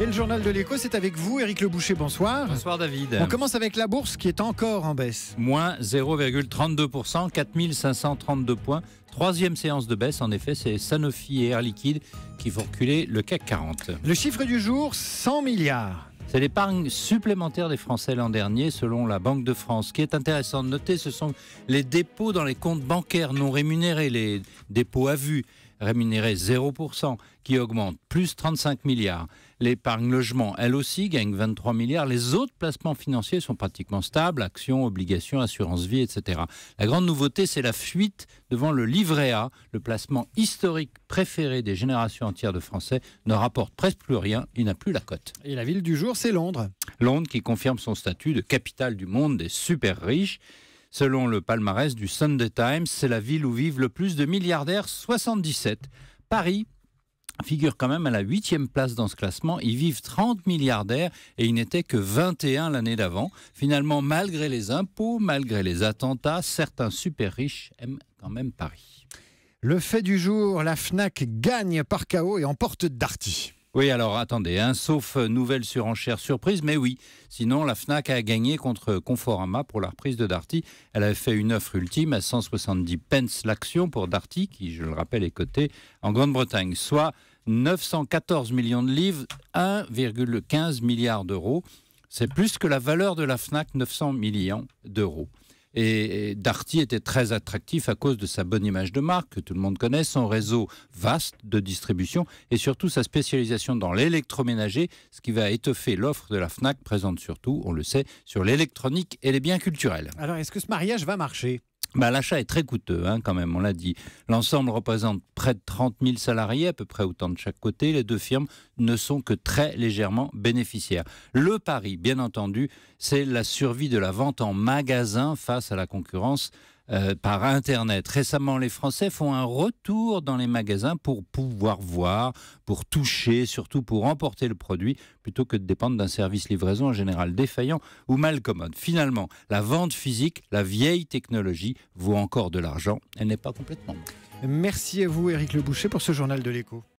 Et le journal de l'écho, c'est avec vous, Éric Leboucher, bonsoir. Bonsoir David. On commence avec la bourse qui est encore en baisse. Moins 0,32%, 4532 points. Troisième séance de baisse, en effet, c'est Sanofi et Air Liquide qui font reculer le CAC 40. Le chiffre du jour, 100 milliards. C'est l'épargne supplémentaire des Français l'an dernier, selon la Banque de France. Ce qui est intéressant de noter, ce sont les dépôts dans les comptes bancaires non rémunérés, les dépôts à vue rémunéré 0%, qui augmente plus 35 milliards. L'épargne logement, elle aussi, gagne 23 milliards. Les autres placements financiers sont pratiquement stables, actions, obligations, assurances vie, etc. La grande nouveauté, c'est la fuite devant le livret A, le placement historique préféré des générations entières de Français, ne rapporte presque plus rien, il n'a plus la cote. Et la ville du jour, c'est Londres. Londres qui confirme son statut de capitale du monde des super riches. Selon le palmarès du Sunday Times, c'est la ville où vivent le plus de milliardaires, 77. Paris figure quand même à la huitième place dans ce classement. Ils vivent 30 milliardaires et ils n'étaient que 21 l'année d'avant. Finalement, malgré les impôts, malgré les attentats, certains super riches aiment quand même Paris. Le fait du jour, la FNAC gagne par chaos et emporte Darty. Oui, alors attendez, un hein, sauf euh, nouvelle surenchère surprise, mais oui, sinon la FNAC a gagné contre Conforama pour la reprise de Darty. Elle avait fait une offre ultime à 170 pence l'action pour Darty, qui, je le rappelle, est cotée en Grande-Bretagne, soit 914 millions de livres, 1,15 milliard d'euros. C'est plus que la valeur de la FNAC, 900 millions d'euros. Et, Darty était très attractif à cause de sa bonne image de marque que tout le monde connaît, son réseau vaste de distribution et surtout sa spécialisation dans l'électroménager, ce qui va étoffer l'offre de la FNAC présente surtout, on le sait, sur l'électronique et les biens culturels. Alors est-ce que ce mariage va marcher bah, l'achat est très coûteux, hein, quand même, on l'a dit. L'ensemble représente près de 30 000 salariés, à peu près autant de chaque côté. Les deux firmes ne sont que très légèrement bénéficiaires. Le pari, bien entendu, c'est la survie de la vente en magasin face à la concurrence euh, par Internet. Récemment, les Français font un retour dans les magasins pour pouvoir voir, pour toucher, surtout pour emporter le produit, plutôt que de dépendre d'un service livraison en général défaillant ou mal commode. Finalement, la vente physique, la vieille technologie, vaut encore de l'argent. Elle n'est pas complètement. Merci à vous, Éric Le pour ce journal de l'écho.